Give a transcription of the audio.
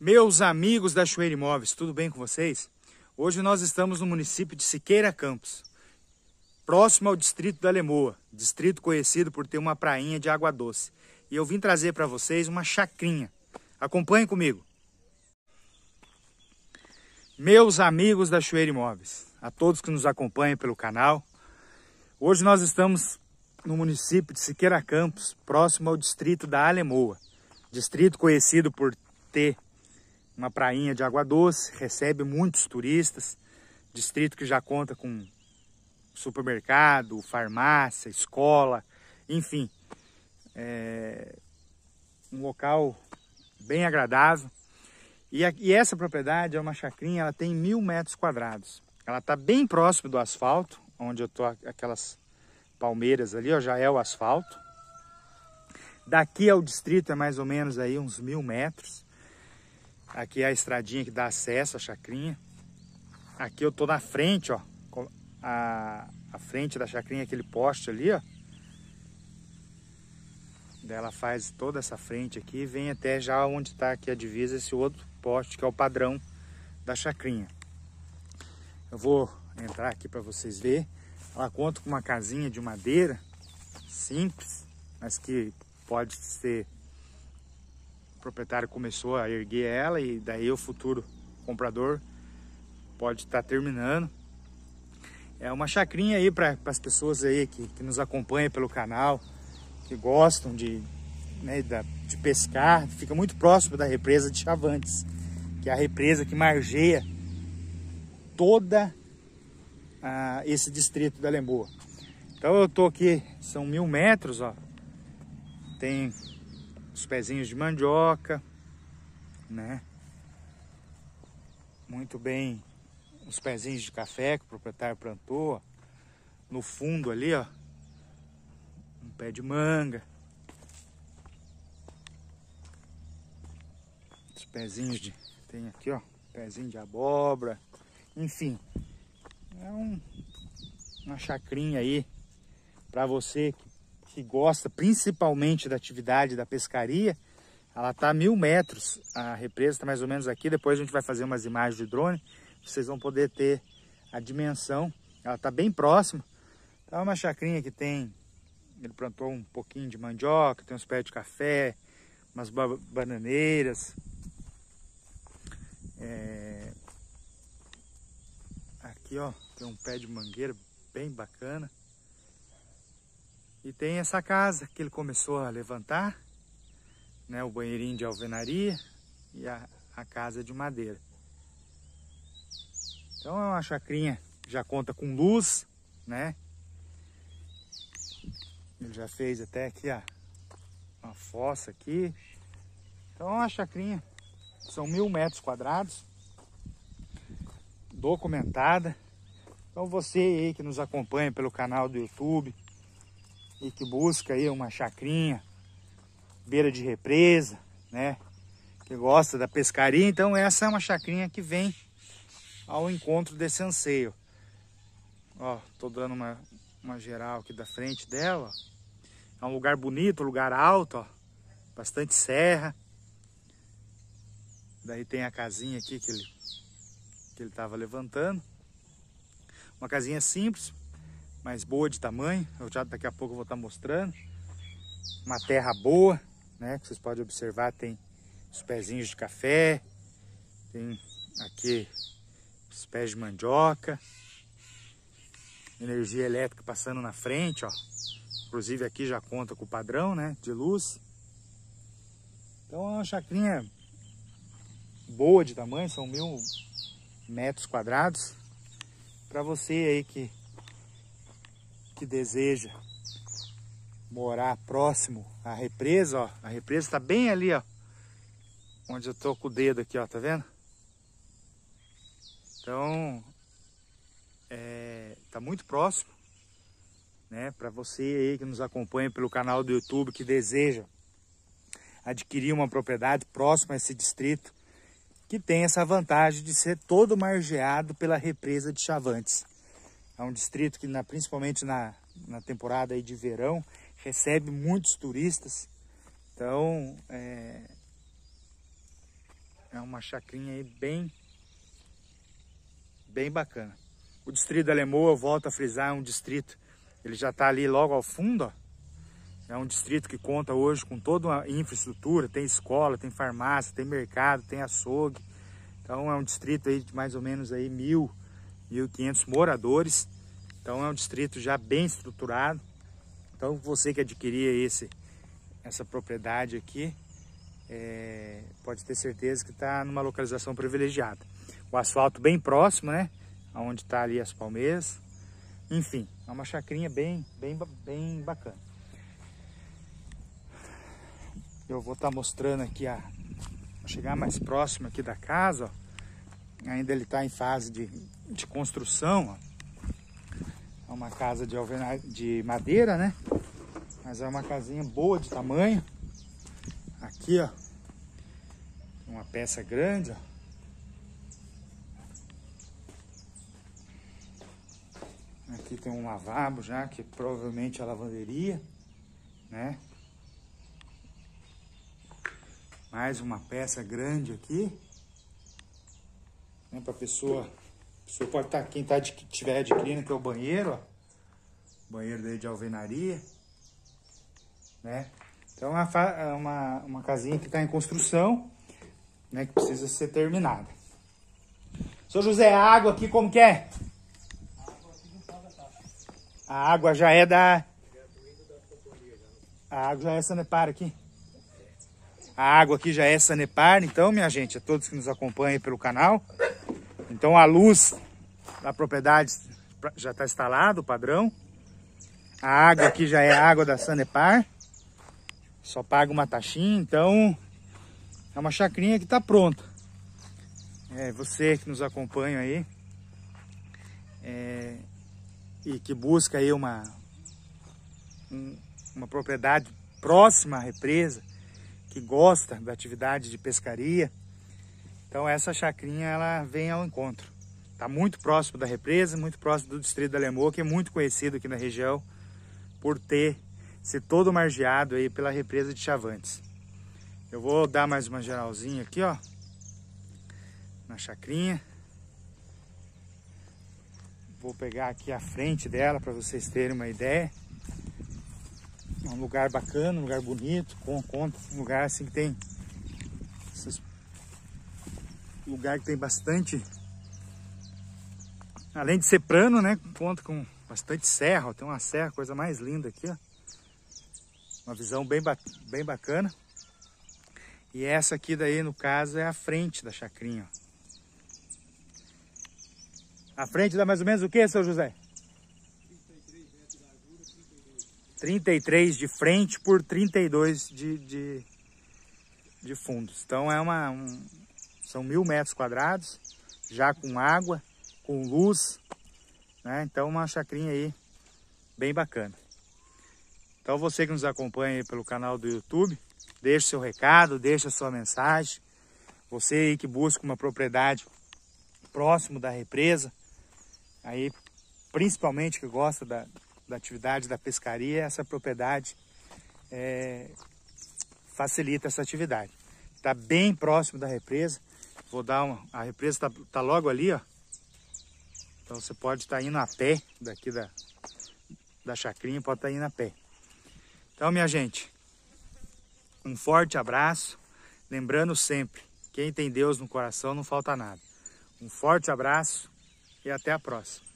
Meus amigos da Chueira Imóveis, tudo bem com vocês? Hoje nós estamos no município de Siqueira Campos, próximo ao distrito da Lemoa, distrito conhecido por ter uma prainha de água doce. E eu vim trazer para vocês uma chacrinha. Acompanhe comigo. Meus amigos da Chueira Imóveis, a todos que nos acompanham pelo canal, hoje nós estamos no município de Siqueira Campos, próximo ao distrito da Alemoa, distrito conhecido por ter uma prainha de água doce, recebe muitos turistas, distrito que já conta com supermercado, farmácia, escola, enfim, é um local bem agradável. E, a, e, essa propriedade é uma chacrinha, ela tem mil metros quadrados. Ela está bem próximo do asfalto, onde eu tô aquelas palmeiras ali, ó, já é o asfalto. Daqui ao distrito é mais ou menos aí uns mil metros. Aqui é a estradinha que dá acesso à chacrinha. Aqui eu tô na frente, ó. A, a frente da chacrinha, aquele poste ali, ó. Ela faz toda essa frente aqui e vem até já onde está aqui a divisa, esse outro poste que é o padrão da chacrinha. Eu vou entrar aqui para vocês verem. Ela conta com uma casinha de madeira, simples, mas que pode ser proprietário começou a erguer ela e daí o futuro comprador pode estar tá terminando. É uma chacrinha aí para as pessoas aí que, que, nos acompanham pelo canal, que gostam de, né, da, de pescar. Fica muito próximo da represa de Chavantes, que é a represa que margeia toda ah, esse distrito da Lemboa. Então eu tô aqui, são mil metros, ó. Tem os pezinhos de mandioca, né? Muito bem, os pezinhos de café que o proprietário plantou. No fundo ali, ó, um pé de manga. Os pezinhos de tem aqui, ó, pezinho de abóbora. Enfim, é um, uma chacrinha aí para você que que gosta principalmente da atividade da pescaria, ela está a mil metros, a represa está mais ou menos aqui, depois a gente vai fazer umas imagens de drone, vocês vão poder ter a dimensão, ela está bem próxima, então é uma chacrinha que tem, ele plantou um pouquinho de mandioca, tem uns pés de café, umas ba bananeiras, é... aqui ó, tem um pé de mangueira bem bacana, e tem essa casa que ele começou a levantar, né, o banheirinho de alvenaria e a, a casa de madeira. Então é uma chacrinha, já conta com luz, né? Ele já fez até aqui a, uma fossa aqui. Então é uma chacrinha, são mil metros quadrados, documentada. Então você aí que nos acompanha pelo canal do YouTube, e que busca aí uma chacrinha, beira de represa, né? Que gosta da pescaria, então essa é uma chacrinha que vem ao encontro desse anseio. Ó, tô dando uma, uma geral aqui da frente dela. É um lugar bonito, lugar alto, ó. Bastante serra. Daí tem a casinha aqui que ele que ele estava levantando. Uma casinha simples, mais boa de tamanho. Eu já daqui a pouco vou estar tá mostrando. Uma terra boa, né? Que vocês podem observar, tem os pezinhos de café, tem aqui os pés de mandioca, energia elétrica passando na frente, ó. Inclusive aqui já conta com o padrão, né, de luz. Então é uma chacrinha boa de tamanho, são mil metros quadrados. Para você aí que que deseja morar próximo à represa, ó, a represa está bem ali, ó, onde eu tô com o dedo aqui, ó, tá vendo? Então, é, tá muito próximo, né? Para você aí que nos acompanha pelo canal do YouTube, que deseja adquirir uma propriedade próxima a esse distrito, que tem essa vantagem de ser todo margeado pela represa de Chavantes. É um distrito que, na, principalmente na, na temporada de verão, recebe muitos turistas. Então, é, é uma chacrinha aí bem, bem bacana. O distrito da Lemoa, eu volto a frisar, é um distrito, ele já está ali logo ao fundo, ó. É um distrito que conta hoje com toda uma infraestrutura, tem escola, tem farmácia, tem mercado, tem açougue. Então é um distrito aí de mais ou menos aí mil, 1.500 moradores. Então é um distrito já bem estruturado. Então você que adquirir esse, essa propriedade aqui, é, pode ter certeza que está numa localização privilegiada. O asfalto bem próximo, né? Onde está ali as palmeiras. Enfim, é uma chacrinha bem, bem, bem bacana. Eu vou estar tá mostrando aqui a... Vou chegar mais próximo aqui da casa, ó. Ainda ele está em fase de, de construção. É uma casa de, alvena... de madeira, né? Mas é uma casinha boa de tamanho. Aqui, ó. Uma peça grande, ó. Aqui tem um lavabo já, que é provavelmente é a lavanderia, né? Mais uma peça grande aqui né, para pessoa, pessoa pode estar tá, quem tá de tiver adquirindo que é o banheiro, ó, banheiro dele de alvenaria, né? Então é uma, é uma, uma casinha que está em construção, né, que precisa ser terminada. Seu José, a água aqui como que é? A água já é da... A água já é Sanepar aqui. A água aqui já é Sanepar, então, minha gente, a todos que nos acompanham pelo canal, então a luz da propriedade já está instalada, o padrão. A água aqui já é água da Sanepar. Só paga uma taxinha, então é uma chacrinha que está pronta. É, você que nos acompanha aí é, e que busca aí uma, um, uma propriedade próxima à represa, que gosta da atividade de pescaria, então essa chacrinha ela vem ao encontro. Está muito próximo da represa, muito próximo do distrito da Lemoa, que é muito conhecido aqui na região por ter se todo margeado aí pela represa de Chavantes. Eu vou dar mais uma geralzinha aqui, ó, na chacrinha. Vou pegar aqui a frente dela para vocês terem uma ideia. É um lugar bacana, um lugar bonito, com conta, um lugar assim que tem essas lugar que tem bastante, além de ser plano, né? Conta com bastante serra, ó, tem uma serra, coisa mais linda aqui, ó. Uma visão bem, ba bem bacana. E essa aqui daí, no caso, é a frente da chacrinha. A frente dá mais ou menos o que, seu José? 33 de frente por 32 de, de, de fundos. Então é uma, são mil metros quadrados, já com água, com luz, né? Então uma chacrinha aí bem bacana. Então você que nos acompanha pelo canal do YouTube, deixe seu recado, deixe a sua mensagem. Você aí que busca uma propriedade próximo da represa, aí principalmente que gosta da, da atividade da pescaria, essa propriedade é, facilita essa atividade. Está bem próximo da represa, Vou dar uma... A represa tá, tá logo ali, ó. Então você pode estar tá indo a pé daqui da, da chacrinha, pode estar tá indo a pé. Então, minha gente, um forte abraço. Lembrando sempre, quem tem Deus no coração não falta nada. Um forte abraço e até a próxima.